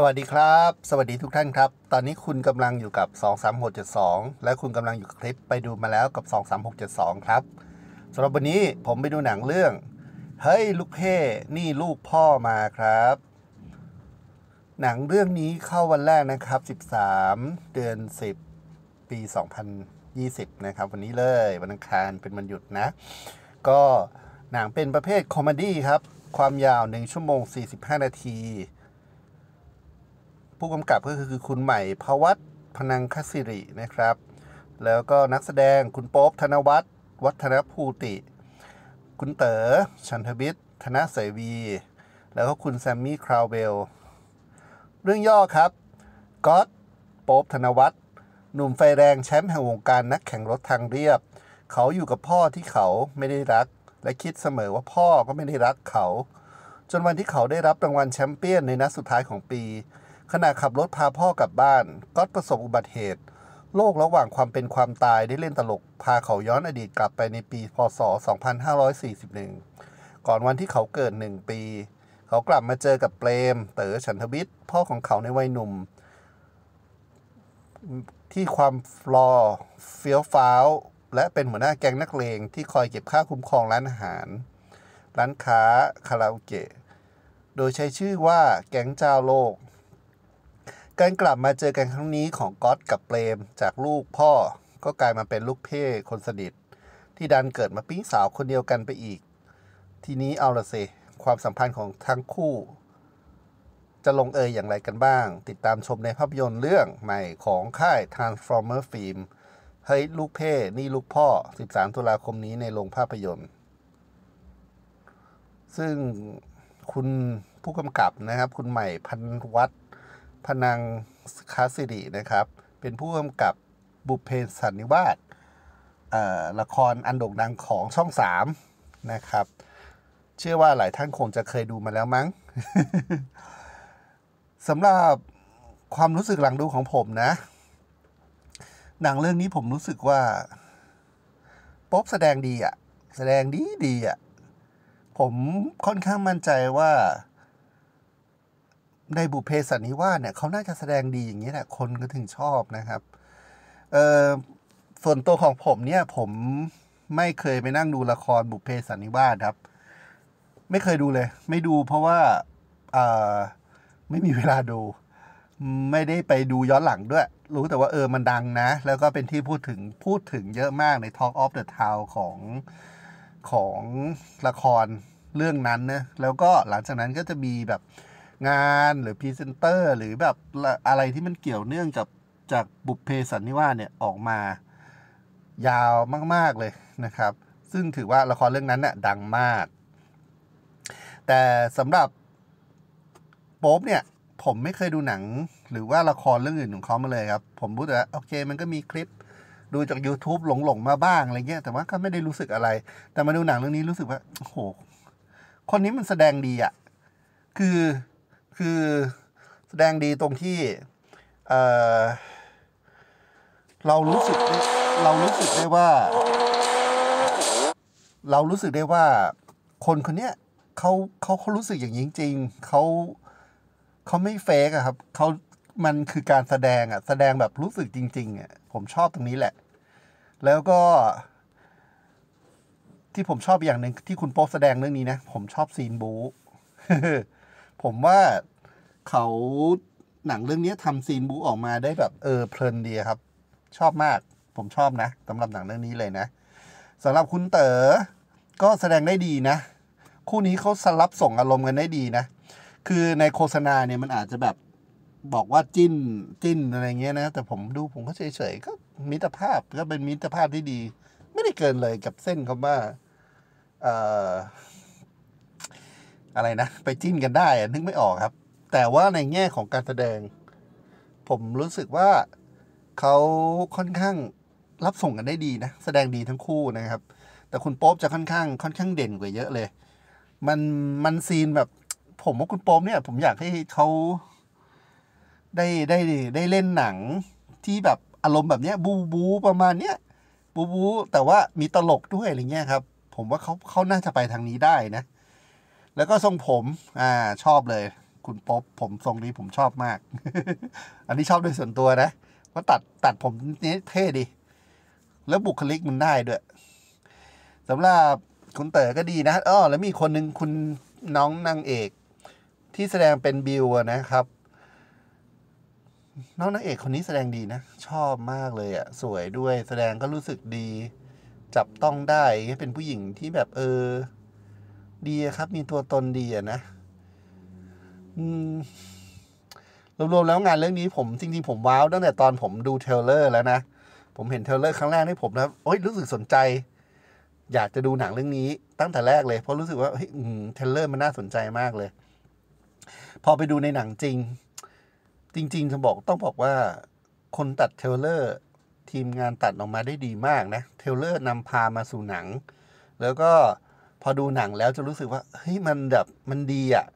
สวัสดีครับ สวัสดีทุกท่านครับ ตอนนี้คุณกำลังอยู่กับ 23672 และคุณกำลังอยู่คลิปไปดูมาแล้วกับ 23672 ครับสำหรับวันนี้ผมไปดูหนังเรื่องเฮ้ยลูกเพ่นี่ลูกพ่อมาครับ หนังเรื่องนี้เข้าวันแรกนะครับ 13 เดือน 10 ปี 2020 นะครับวันนี้เลยวันอังคารเป็นวันหยุดนะก็หนังเป็นประเภทคอมเมดี้ครับ ความยาว 1 ชั่วโมง 45 นาทีผู้กำกับก็คือคุณใหม่พวัตพนังคสิรินะครับ แล้วก็นักแสดงคุณโป๊บธนวัฒน์วัฒนภูติ คุณเต๋อชันทบิตธนเสวี แล้วก็คุณแซมมี่คราวเบลเรื่องย่อครับก็ตโป๊บธนวัฒน์หนุ่มไฟแรงแชมป์แห่งวงการนักแข่งรถทางเรียบ เขาอยู่กับพ่อที่เขาไม่ได้รัก และคิดเสมอว่าพ่อก็ไม่ได้รักเขา จนวันที่เขาได้รับรางวัลแชมเปี้ยนในนัดสุดท้ายของปีขณะขับรถพาพ่อกลับบ้าน ก็ประสบอุบัติเหตุ โลกระหว่างความเป็นความตายได้เล่นตลกพาเขาย้อนอดีตกลับไปในปีพศ 2541 ก่อนวันที่เขาเกิดหนึ่งปี เขากลับมาเจอกับเปรมเต๋อฉันทวิทย์พ่อของเขาในวัยหนุ่ม ที่ความฟลอเฟียวฟ้าวและเป็นหัวหน้าแก๊งนักเลงที่คอยเก็บค่าคุ้มครองร้านอาหารร้านค้าคาราโอเกะโดยใช้ชื่อว่าแก๊งเจ้าโลกการกลับมาเจอกันครั้งนี้ของก๊อตกับเปรมจากลูกพ่อก็กลายมาเป็นลูกเพ่คนสนิท ที่ดันเกิดมาปิ๊งสาวคนเดียวกันไปอีก ทีนี้เอาละสิ ความสัมพันธ์ของทั้งคู่ จะลงเอยอย่างไรกันบ้าง ติดตามชมในภาพยนตร์เรื่องใหม่ของค่าย Transformer Film เฮ้ยลูกเพ่นี่ลูกพ่อ 13ตุลาคมนี้ในโรงภาพยนตร์ ซึ่งคุณผู้กำกับนะครับคุณใหม่พันวัฒรพนังคาสิรินะครับ เป็นผู้กำกับบุพเพสันนิวาสละครอันโด่งดังของช่องสามนะครับ เชื่อว่าหลายท่านคงจะเคยดูมาแล้วมั้งสำหรับความรู้สึกหลังดูของผมนะ หนังเรื่องนี้ผมรู้สึกว่า ป๊อบแสดงดีอะแสดงดีดีอะผมค่อนข้างมั่นใจว่าในบุเพสันนิวาสเนี่ยเขาน่าจะแสดงดีอย่างนี้แหละ คนก็ถึงชอบนะครับ เออส่วนตัวของผมเนี่ยผมไม่เคยไปนั่งดูละครบุเพสันนิวาสครับ ไม่เคยดูเลย ไม่ดูเพราะว่า เออไม่มีเวลาดู ไม่ได้ไปดูย้อนหลังด้วย รู้แต่ว่าเออมันดังนะ แล้วก็เป็นที่พูดถึงพูดถึงเยอะมากใน Talk of the Town ของของละครเรื่องนั้นนะแล้วก็หลังจากนั้นก็จะมีแบบงานหรือพรีเซนเตอร์ หรือแบบอะไรที่มันเกี่ยวเนื่องกับจากบุพเพสันนิวาสเนี่ยออกมายาวมาก ๆ เลยนะครับ ซึ่งถือว่าละครเรื่องนั้นน่ยดังมาก แต่สำหรับโป๊บเนี่ย ผมไม่เคยดูหนังหรือว่าละครเรื่องอื่น ของเขามาเลยครับ ผมรู้แต่ว่าโอเค มันก็มีคลิป ดูจาก YouTube หลง ๆ มาบ้างอะไรเงี้ย แต่ว่าก็ไม่ได้รู้สึกอะไร แต่มาดูหนังเรื่องนี้รู้สึกว่าโอ้โหคนนี้มันแสดงดีอะ่ะคือคือแสดงดีตรงที่เรารู้สึกเรารู้สึกได้ว่า เรารู้สึกได้ว่า คนคนเนี้ยเขาเขาเขารู้สึกอย่างจริงๆเขาเขาไม่เฟกอะครับ เขา มันคือการแสดงอะแสดงแบบรู้สึกจริง ๆอะผมชอบตรงนี้แหละ แล้วก็ ที่ผมชอบอย่างหนึ่งที่คุณโป๊แสดงเรื่องนี้นะ ผมชอบซีนบู๊ผมว่าเขาหนังเรื่องนี้ทำซีนบูออกมาได้แบบเออเพลินดีครับ ชอบมาก ผมชอบนะสำหรับหนังเรื่องนี้เลยนะสำหรับคุณเต๋อก็แสดงได้ดีนะ คู่นี้เขาสลับส่งอารมณ์กันได้ดีนะ คือในโฆษณาเนี่ยมันอาจจะแบบบอกว่าจิ้นจิ้นอะไรเงี้ยนะ แต่ผมดูผมก็เฉยๆ ก็มิตรภาพก็เป็นมิตรภาพที่ดี ไม่ได้เกินเลยกับเส้นคำว่า เอ่ออะไรนะไปจิ้นกันได้นึกไม่ออกครับ แต่ว่าในแง่ของการแสดง ผมรู้สึกว่าเขาค่อนข้างรับส่งกันได้ดีนะแสดงดีทั้งคู่นะครับ แต่คุณโป๊ปจะค่อนข้าง ค่อนข้างเด่นกว่าเยอะเลย มันมันซีนแบบ ผมว่าคุณโป๊ปเนี่ย ผมอยากให้เขาได้ได้ได้เล่นหนังที่แบบอารมณ์แบบเนี้ยบูบู ประมาณเนี้ยบูบู แต่ว่ามีตลกด้วยอะไรเงี้ยครับ ผมว่าเขาเขาน่าจะไปทางนี้ได้นะแล้วก็ทรงผม อ่า ชอบเลย คุณป๊อบผมทรงนี้ผมชอบมาก อันนี้ชอบด้วยส่วนตัวนะว่าตัดตัดผมนี้เท่ดี แล้วบุคลิกมันได้ด้วย สำหรับคุณเต๋อ ก็ดีนะ อ้อแล้วมีคนหนึ่งคุณน้องนางเอก ที่แสดงเป็นบิวนะครับ น้องนางเอกคนนี้แสดงดีนะ ชอบมากเลยอะ่ะ สวยด้วย แสดงก็รู้สึกดี จับต้องได้เป็นผู้หญิงที่แบบเออดีครับ มีตัวตนดีอะนะรวมๆแล้วงานเรื่องนี้ผมจริงๆผมว้าว ตั้งแต่ตอนผมดูเทเลอร์แล้วนะ ผมเห็นเทเลอร์ครั้งแรกที่ผมนะโอ้ยรู้สึกสนใจ อยากจะดูหนังเรื่องนี้ตั้งแต่แรกเลย เพราะรู้สึกว่า เฮ้ยเทเลอร์มันน่าสนใจมากเลย พอไปดูในหนังจริง จริงๆจะบอกต้องบอกว่า คนตัดเทเลอร์ ทีมงานตัดออกมาได้ดีมากนะ เทเลอร์นำพามาสู่หนัง แล้วก็พอดูหนังแล้วจะรู้สึกว่าเฮ้ยมันแบบมันดีอะ่ะ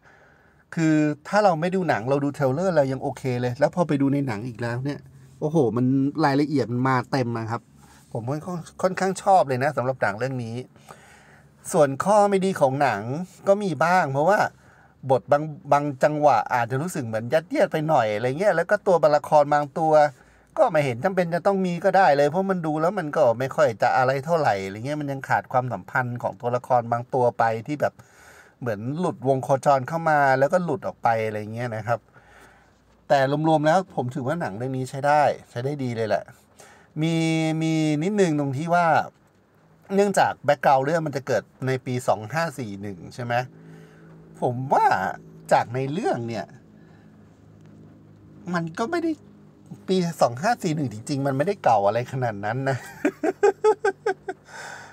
คือถ้าเราไม่ดูหนังเราดูเทเลอร์เรายังโอเคเลย แล้วพอไปดูในหนังอีกแล้วเนี่ยโอ้โห มันรายละเอียด มันมาเต็มนะครับ ผมค่อนข้างชอบเลยนะสำหรับหนังเรื่องนี้ ส่วนข้อไม่ดีของหนังก็มีบ้าง เพราะว่าบทบางบางจังหวะอาจจะรู้สึกเหมือนยัดเยียดไปหน่อยอะไรเงี้ยแล้วก็ตัวบละครบางตัวก็ไม่เห็นจำเป็นจะต้องมีก็ได้เลย เพราะมันดูแล้วมันก็ไม่ค่อยจะอะไรเท่าไหร่อะไรเงี้ยมันยังขาดความสัมพันธ์ของตัวละครบางตัวไปที่แบบเหมือนหลุดวงโคจรเข้ามา แล้วก็หลุดออกไปอะไรเงี้ยนะครับ แต่รวมๆ แล้ว ผมถือว่าหนังเรื่องนี้ใช้ได้ ใช้ได้ดีเลยแหละ มีมีนิดนึงตรงที่ว่า เนื่องจากแบ็กกราว์เรื่องมันจะเกิดในปี2541ใช่ไหมผมว่าจากในเรื่องเนี่ย มันก็ไม่ได้ปีสองห้าสี่หนึ่งจริงๆมันไม่ได้เก่าอะไรขนาดนั้นนะ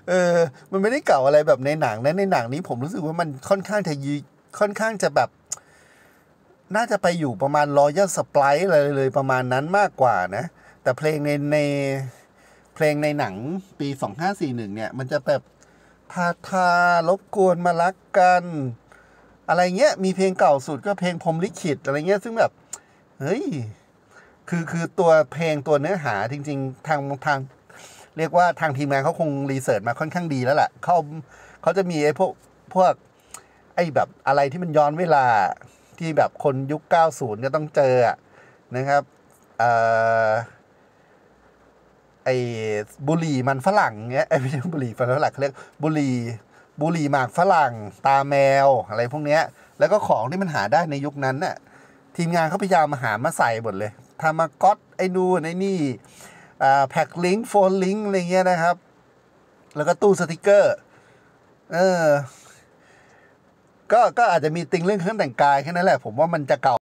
เออ มันไม่ได้เก่าอะไรแบบในหนังและในหนังนี้ ผมรู้สึกว่ามันค่อนข้างจะยีค่อนข้างจะแบบ น่าจะไปอยู่ประมาณรอยัลสปายอะไรเลยประมาณนั้นมากกว่านะแต่เพลงในในเพลงในหนังปี2541เนี่ย มันจะแบบทาทาลบกวนมารักกัน อะไรเงี้ย มีเพลงเก่าสุดก็เพลงพรมลิขิตอะไรเงี้ยซึ่งแบบเฮ้ยคือ คือตัว เพลงตัวเนื้อหาจริง ๆ ทางทาง เรียกว่าทางทีมงานเขาคงรีเสิร์ชมาค่อนข้างดีแล้วแหละเขาเขาจะมีไอ้พวกพวก ไอ้ แบบอะไรที่มันย้อนเวลาที่แบบคนยุค 90 ก็ต้องเจอนะครับไอ้ บุหรี่มันฝรั่งเนี้ย ไอ้ไม่ใช่บุหรี่ฝรั่งเขาเรียก บุหรี่บุหรี่หมากฝรั่งตาแมวอะไรพวกเนี้ยแล้วก็ของที่มันหาได้ในยุคนั้นน่ะทีมงานเขาพยายามมาหามาใส่หมดเลยทามากอตไอ้ดูไอ้นี่แพ็กลิงก์โฟนลิงก์อะไรเงี้ย นะ ครับ แล้วก็ ตู้ สติกเกอร์ เออ ก็ก็ อาจจะ มี ติง เรื่องเครื่องแต่งกาย แค่นั้น แหละ ผม ว่า มันจะเก่า